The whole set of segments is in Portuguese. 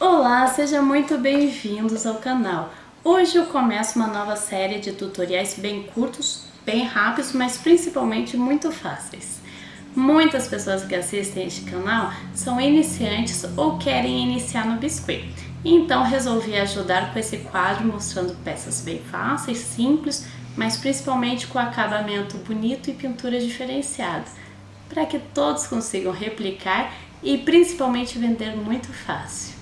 Olá, sejam muito bem-vindos ao canal. Hoje eu começo uma nova série de tutoriais bem curtos, bem rápidos, mas principalmente muito fáceis. Muitas pessoas que assistem este canal são iniciantes ou querem iniciar no biscuit. Então resolvi ajudar com esse quadro mostrando peças bem fáceis, simples, mas principalmente com acabamento bonito e pintura diferenciada, para que todos consigam replicar e principalmente vender muito fácil.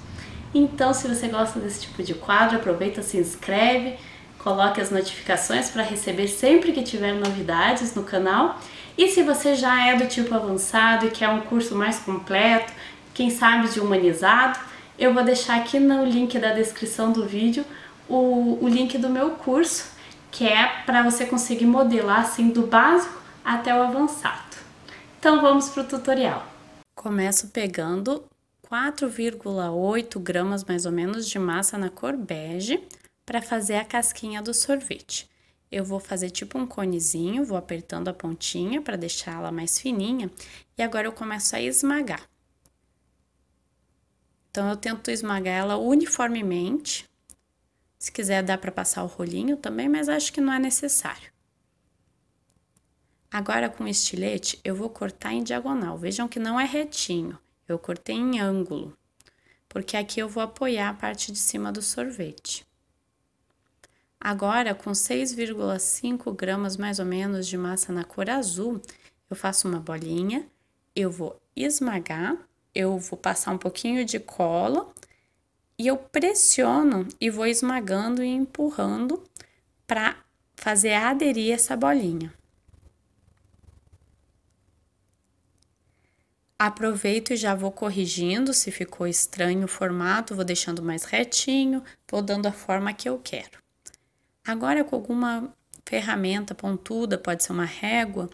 Então, se você gosta desse tipo de quadro, aproveita, se inscreve, coloque as notificações para receber sempre que tiver novidades no canal. E se você já é do tipo avançado e quer um curso mais completo, quem sabe de humanizado, eu vou deixar aqui no link da descrição do vídeo o, o link do meu curso, que é para você conseguir modelar assim do básico até o avançado. Então vamos para o tutorial. Começo pegando 4,8 gramas mais ou menos de massa na cor bege para fazer a casquinha do sorvete. Eu vou fazer tipo um conezinho, vou apertando a pontinha para deixar ela mais fininha e agora eu começo a esmagar. Então eu tento esmagar ela uniformemente. Se quiser dá para passar o rolinho também, mas acho que não é necessário. Agora com o estilete eu vou cortar em diagonal. Vejam que não é retinho. Eu cortei em ângulo, porque aqui eu vou apoiar a parte de cima do sorvete. Agora, com 6,5 gramas mais ou menos de massa na cor azul, eu faço uma bolinha, eu vou esmagar, eu vou passar um pouquinho de cola e eu pressiono e vou esmagando e empurrando para fazer aderir essa bolinha. Aproveito e já vou corrigindo se ficou estranho o formato, vou deixando mais retinho, vou dando a forma que eu quero. Agora, com alguma ferramenta pontuda, pode ser uma régua,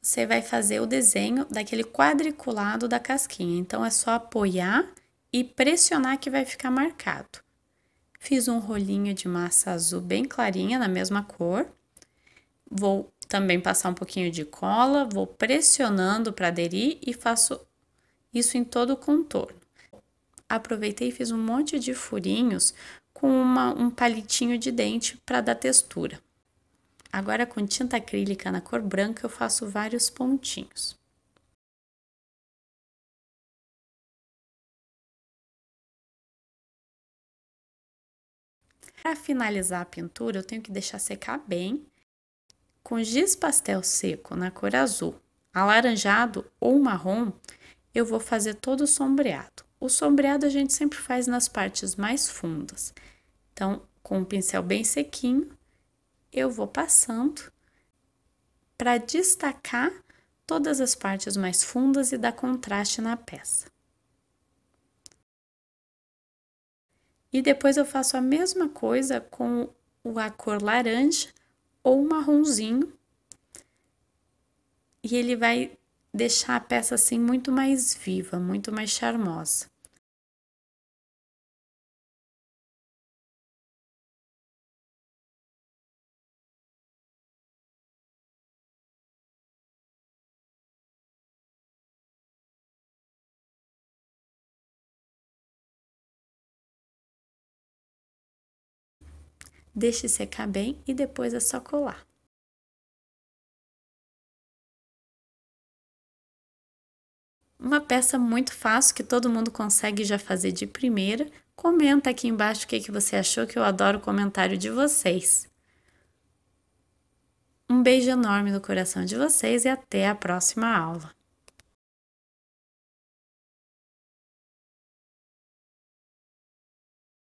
você vai fazer o desenho daquele quadriculado da casquinha. Então, é só apoiar e pressionar que vai ficar marcado. Fiz um rolinho de massa azul bem clarinha, na mesma cor. Vou também passar um pouquinho de cola, vou pressionando para aderir e faço isso em todo o contorno. Aproveitei e fiz um monte de furinhos com uma, um palitinho de dente para dar textura. Agora com tinta acrílica na cor branca eu faço vários pontinhos. Para finalizar a pintura, eu tenho que deixar secar bem com giz pastel seco na cor azul, alaranjado ou marrom, eu vou fazer todo o sombreado. O sombreado a gente sempre faz nas partes mais fundas. Então, com o pincel bem sequinho, eu vou passando para destacar todas as partes mais fundas e dar contraste na peça. E depois eu faço a mesma coisa com a cor laranja ou marronzinho. E ele vai deixar a peça assim muito mais viva, muito mais charmosa. deixe secar bem e depois é só colar. Uma peça muito fácil que todo mundo consegue já fazer de primeira. Comenta aqui embaixo o que, que você achou, que eu adoro o comentário de vocês. Um beijo enorme no coração de vocês e até a próxima aula.